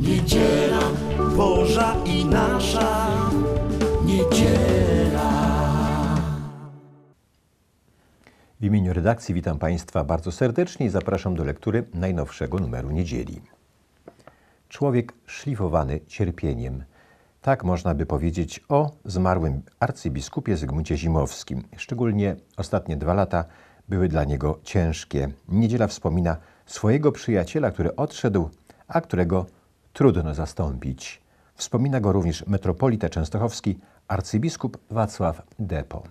Niedziela Boża i nasza niedziela. W imieniu redakcji witam Państwa bardzo serdecznie i zapraszam do lektury najnowszego numeru niedzieli. Człowiek szlifowany cierpieniem. Tak można by powiedzieć o zmarłym arcybiskupie Zygmuncie Zimowskim. Szczególnie ostatnie dwa lata były dla niego ciężkie. Niedziela wspomina swojego przyjaciela, który odszedł, a którego trudno zastąpić. Wspomina go również metropolita częstochowski arcybiskup Wacław Depo.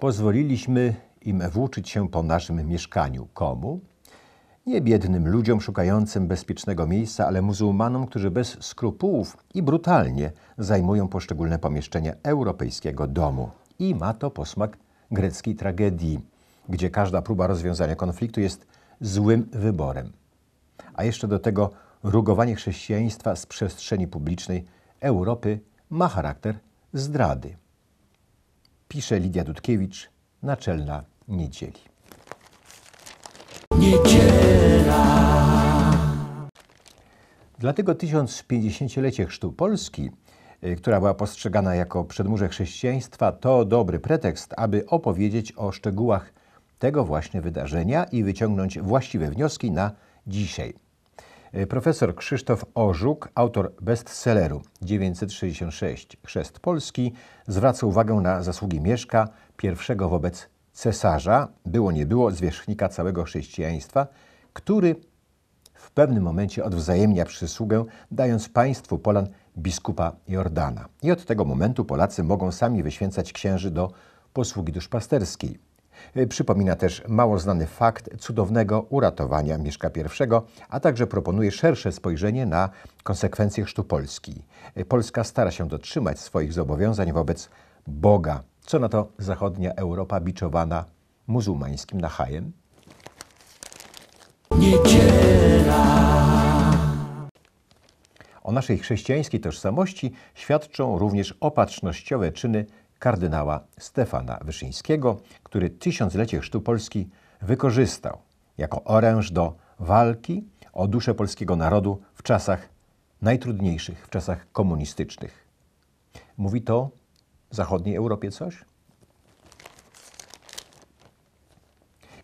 Pozwoliliśmy im włóczyć się po naszym mieszkaniu. Komu? Nie biednym ludziom szukającym bezpiecznego miejsca, ale muzułmanom, którzy bez skrupułów i brutalnie zajmują poszczególne pomieszczenia europejskiego domu. I ma to posmak greckiej tragedii, gdzie każda próba rozwiązania konfliktu jest złym wyborem a jeszcze do tego rugowanie chrześcijaństwa z przestrzeni publicznej Europy ma charakter zdrady. Pisze Lidia Dudkiewicz, naczelna niedzieli. Niedziela. Dlatego 1050-lecie Chrztu Polski, y, która była postrzegana jako przedmurze chrześcijaństwa, to dobry pretekst, aby opowiedzieć o szczegółach tego właśnie wydarzenia i wyciągnąć właściwe wnioski na dzisiaj. Y, profesor Krzysztof Orzuk, autor bestselleru 966 Chrzest Polski, zwraca uwagę na zasługi Mieszka I wobec cesarza, było nie było, zwierzchnika całego chrześcijaństwa, który w pewnym momencie odwzajemnia przysługę, dając państwu Polan biskupa Jordana. I od tego momentu Polacy mogą sami wyświęcać księży do posługi duszpasterskiej. E, przypomina też mało znany fakt cudownego uratowania Mieszka I, a także proponuje szersze spojrzenie na konsekwencje chrztu Polski. E, Polska stara się dotrzymać swoich zobowiązań wobec Boga. Co na to zachodnia Europa biczowana muzułmańskim nachajem? Niedziela. O naszej chrześcijańskiej tożsamości świadczą również opatrznościowe czyny kardynała Stefana Wyszyńskiego, który tysiąclecie chrztu Polski wykorzystał jako oręż do walki o duszę polskiego narodu w czasach najtrudniejszych, w czasach komunistycznych. Mówi to w zachodniej Europie coś?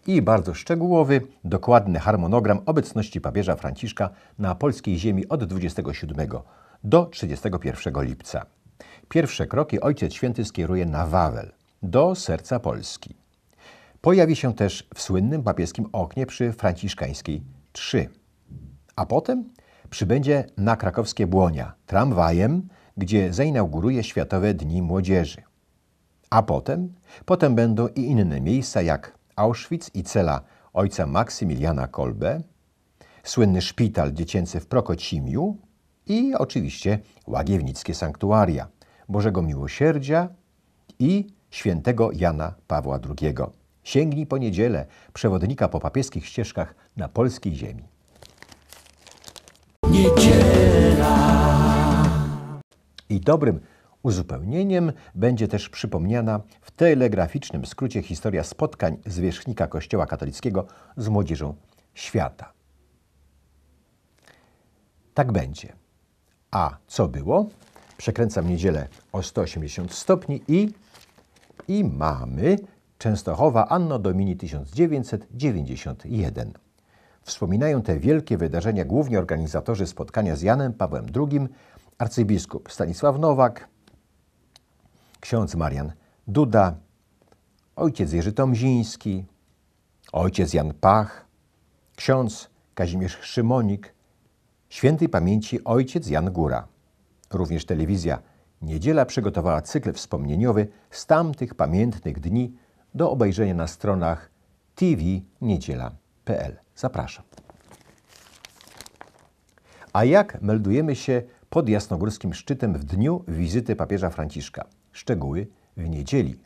i bardzo szczegółowy, dokładny harmonogram obecności papieża Franciszka na polskiej ziemi od 27 do 31 lipca. Pierwsze kroki Ojciec Święty skieruje na Wawel, do serca Polski. Pojawi się też w słynnym papieskim oknie przy Franciszkańskiej 3. A potem przybędzie na krakowskie Błonia tramwajem, gdzie zainauguruje Światowe Dni Młodzieży. A potem? Potem będą i inne miejsca jak Auschwitz i cela ojca Maksymiliana Kolbe, słynny szpital dziecięcy w Prokocimiu i oczywiście łagiewnickie sanktuaria. Bożego Miłosierdzia i świętego Jana Pawła II. Sięgnij po niedzielę przewodnika po papieskich ścieżkach na polskiej ziemi. Niedziela. I dobrym uzupełnieniem będzie też przypomniana w telegraficznym skrócie historia spotkań zwierzchnika Kościoła katolickiego z młodzieżą świata. Tak będzie. A co było? Przekręcam niedzielę o 180 stopni i, i mamy Częstochowa Anno Domini 1991. Wspominają te wielkie wydarzenia głównie organizatorzy spotkania z Janem Pawłem II, arcybiskup Stanisław Nowak, ksiądz Marian Duda, ojciec Jerzy Tomziński, ojciec Jan Pach, ksiądz Kazimierz Szymonik, świętej pamięci ojciec Jan Góra. Również telewizja Niedziela przygotowała cykl wspomnieniowy z tamtych pamiętnych dni do obejrzenia na stronach tvniedziela.pl. Zapraszam. A jak meldujemy się pod Jasnogórskim Szczytem w dniu wizyty papieża Franciszka? Szczegóły w niedzieli.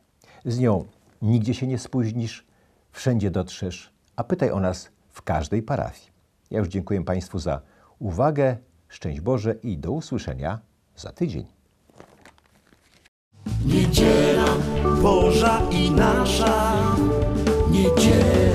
Z nią nigdzie się nie spóźnisz, wszędzie dotrzesz, a pytaj o nas w każdej parafii. Ja już dziękuję Państwu za uwagę, szczęść Boże i do usłyszenia za tydzień. Niedziela Boża i nasza niedziela.